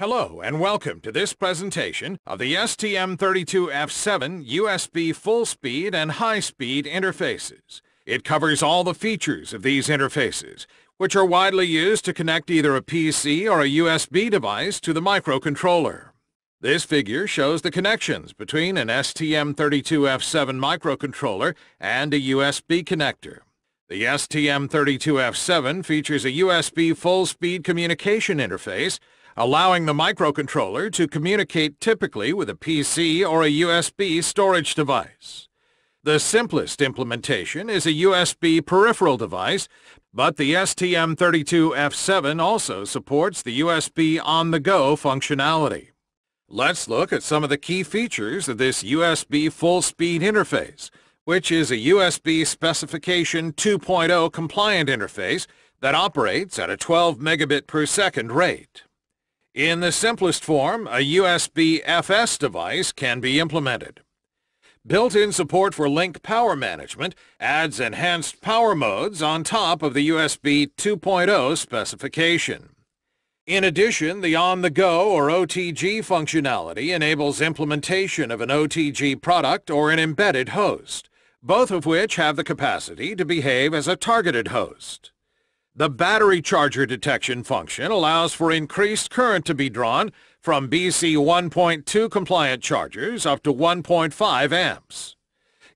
Hello and welcome to this presentation of the STM32F7 USB full-speed and high-speed interfaces. It covers all the features of these interfaces, which are widely used to connect either a PC or a USB device to the microcontroller. This figure shows the connections between an STM32F7 microcontroller and a USB connector. The STM32F7 features a USB full-speed communication interface allowing the microcontroller to communicate typically with a PC or a USB storage device. The simplest implementation is a USB peripheral device, but the STM32F7 also supports the USB on-the-go functionality. Let's look at some of the key features of this USB full-speed interface, which is a USB Specification 2.0 compliant interface that operates at a 12 megabit per second rate. In the simplest form, a USB FS device can be implemented. Built-in support for link power management adds enhanced power modes on top of the USB 2.0 specification. In addition, the on-the-go or OTG functionality enables implementation of an OTG product or an embedded host, both of which have the capacity to behave as a targeted host. The battery charger detection function allows for increased current to be drawn from BC 1.2 compliant chargers up to 1.5 amps.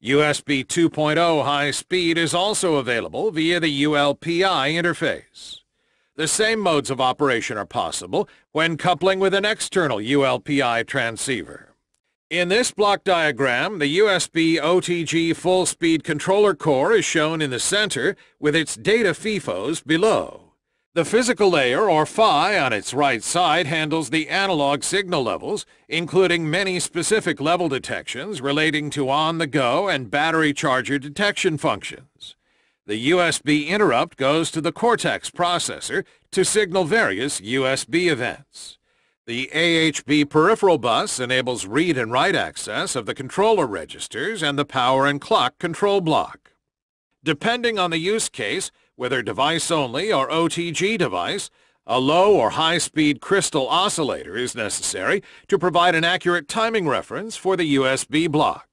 USB 2.0 high speed is also available via the ULPI interface. The same modes of operation are possible when coupling with an external ULPI transceiver. In this block diagram, the USB OTG full-speed controller core is shown in the center with its data FIFOs below. The physical layer, or PHY, on its right side handles the analog signal levels, including many specific level detections relating to on-the-go and battery charger detection functions. The USB interrupt goes to the Cortex processor to signal various USB events. The AHB peripheral bus enables read and write access of the controller registers and the power and clock control block. Depending on the use case, whether device-only or OTG device, a low or high-speed crystal oscillator is necessary to provide an accurate timing reference for the USB block.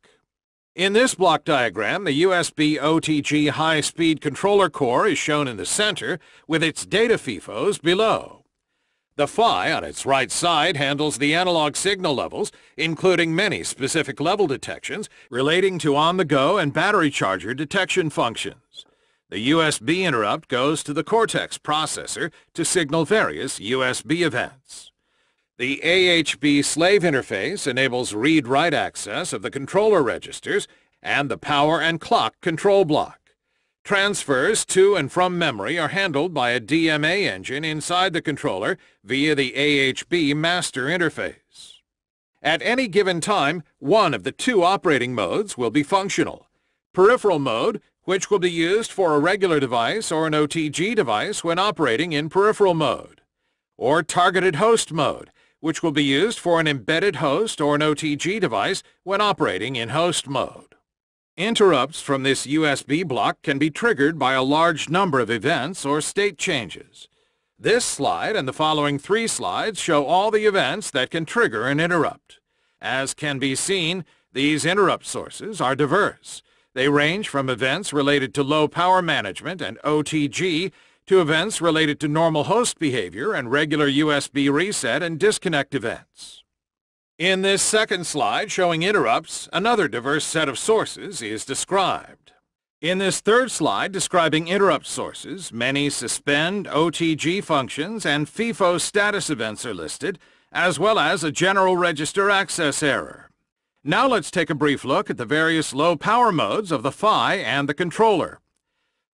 In this block diagram, the USB OTG high-speed controller core is shown in the center with its data FIFOs below. The PHY on its right side handles the analog signal levels, including many specific level detections relating to on-the-go and battery charger detection functions. The USB interrupt goes to the Cortex processor to signal various USB events. The AHB slave interface enables read-write access of the controller registers and the power and clock control block. Transfers to and from memory are handled by a DMA engine inside the controller via the AHB master interface. At any given time, one of the two operating modes will be functional. Peripheral mode, which will be used for a regular device or an OTG device when operating in peripheral mode. Or targeted host mode, which will be used for an embedded host or an OTG device when operating in host mode. Interrupts from this USB block can be triggered by a large number of events or state changes. This slide and the following three slides show all the events that can trigger an interrupt. As can be seen, these interrupt sources are diverse. They range from events related to low power management and OTG to events related to normal host behavior and regular USB reset and disconnect events. In this second slide showing interrupts, another diverse set of sources is described. In this third slide describing interrupt sources, many suspend, OTG functions, and FIFO status events are listed, as well as a general register access error. Now let's take a brief look at the various low power modes of the PHY and the controller.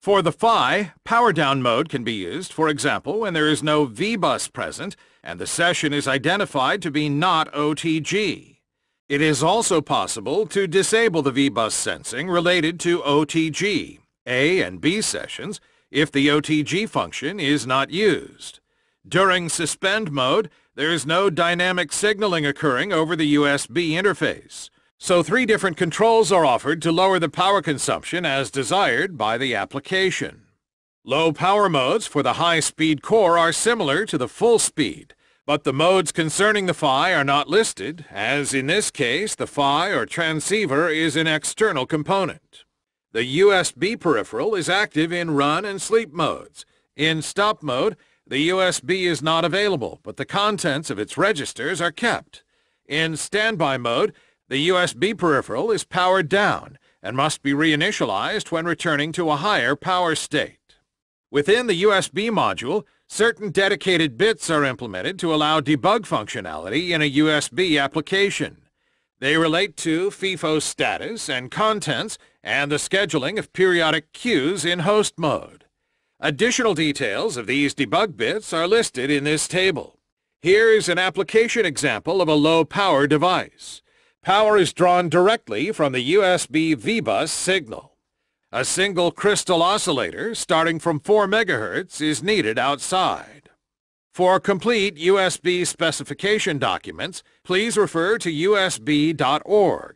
For the PHY, power down mode can be used, for example, when there is no VBUS present and the session is identified to be not OTG. It is also possible to disable the VBUS sensing related to OTG, A and B sessions, if the OTG function is not used. During suspend mode, there is no dynamic signaling occurring over the USB interface so three different controls are offered to lower the power consumption as desired by the application. Low power modes for the high-speed core are similar to the full speed, but the modes concerning the PHY are not listed, as in this case the PHY or transceiver is an external component. The USB peripheral is active in run and sleep modes. In stop mode, the USB is not available, but the contents of its registers are kept. In standby mode, the USB peripheral is powered down and must be reinitialized when returning to a higher power state. Within the USB module, certain dedicated bits are implemented to allow debug functionality in a USB application. They relate to FIFO status and contents and the scheduling of periodic queues in host mode. Additional details of these debug bits are listed in this table. Here is an application example of a low-power device. Power is drawn directly from the USB VBUS signal. A single crystal oscillator starting from 4 MHz is needed outside. For complete USB specification documents, please refer to usb.org.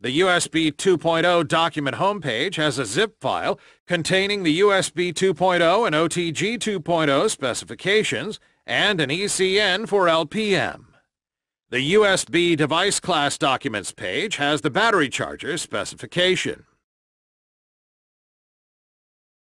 The USB 2.0 document homepage has a zip file containing the USB 2.0 and OTG 2.0 specifications and an ECN for LPM. The USB device class documents page has the battery charger specification.